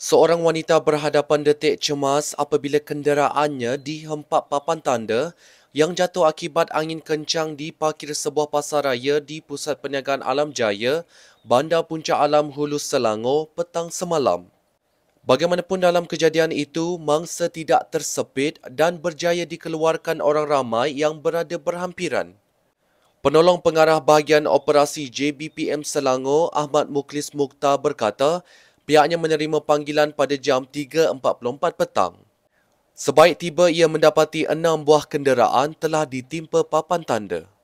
Seorang wanita berhadapan detik cemas apabila kenderaannya dihempap papan tanda yang jatuh akibat angin kencang di parkir sebuah pasaraya di Pusat Perniagaan Alam Jaya, Bandar Puncak Alam Hulu Selangor petang semalam. Bagaimanapun dalam kejadian itu, mangsa tidak tersepit dan berjaya dikeluarkan orang ramai yang berada berhampiran. Penolong Pengarah Bahagian Operasi JBPM Selangor Ahmad Muklis Mukhtar berkata, Pihaknya menerima panggilan pada jam 3.44 petang. Sebaik tiba ia mendapati enam buah kenderaan telah ditimpa papan tanda.